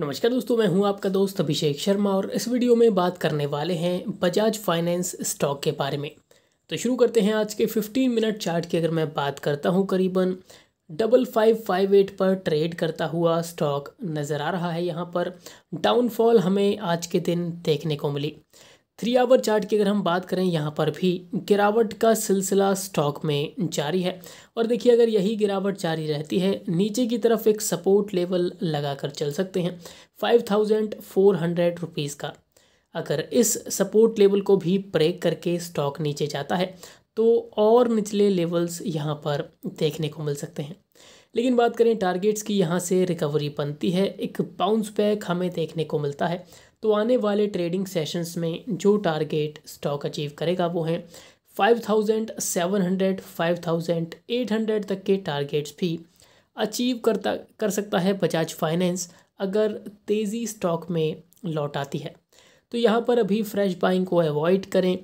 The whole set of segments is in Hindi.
नमस्कार दोस्तों मैं हूं आपका दोस्त अभिषेक शर्मा और इस वीडियो में बात करने वाले हैं बजाज फाइनेंस स्टॉक के बारे में तो शुरू करते हैं आज के 15 मिनट चार्ट की अगर मैं बात करता हूं करीबन डबल फाइव फाइव एट पर ट्रेड करता हुआ स्टॉक नज़र आ रहा है यहाँ पर डाउनफॉल हमें आज के दिन देखने को मिली थ्री आवर चार्ट की अगर हम बात करें यहाँ पर भी गिरावट का सिलसिला स्टॉक में जारी है और देखिए अगर यही गिरावट जारी रहती है नीचे की तरफ एक सपोर्ट लेवल लगाकर चल सकते हैं five thousand four hundred rupees का अगर इस सपोर्ट लेवल को भी ब्रेक करके स्टॉक नीचे जाता है तो और निचले लेवल्स यहाँ पर देखने को मिल सकते हैं लेकिन बात करें टारगेट्स की यहाँ से रिकवरी बनती है एक बाउंस बैक हमें देखने को मिलता है तो आने वाले ट्रेडिंग सेशंस में जो टारगेट स्टॉक अचीव करेगा वो हैं 5,700, 5,800 तक के टारगेट्स भी अचीव करता कर सकता है बजाज फाइनेंस अगर तेज़ी स्टॉक में लौट आती है तो यहाँ पर अभी फ्रेश बाइंग को अवॉइड करें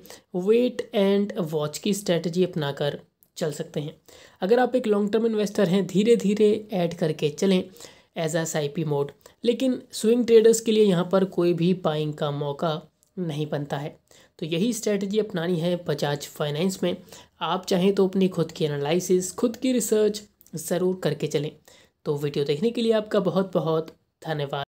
वेट एंड वॉच की स्ट्रेटजी अपनाकर चल सकते हैं अगर आप एक लॉन्ग टर्म इन्वेस्टर हैं धीरे धीरे ऐड करके चलें as S I P mode लेकिन स्विंग ट्रेडर्स के लिए यहाँ पर कोई भी बाइंग का मौका नहीं बनता है तो यही स्ट्रेटजी अपनानी है बजाज फाइनेंस में आप चाहें तो अपनी खुद की एनालिसिस खुद की रिसर्च ज़रूर करके चलें तो वीडियो देखने के लिए आपका बहुत बहुत धन्यवाद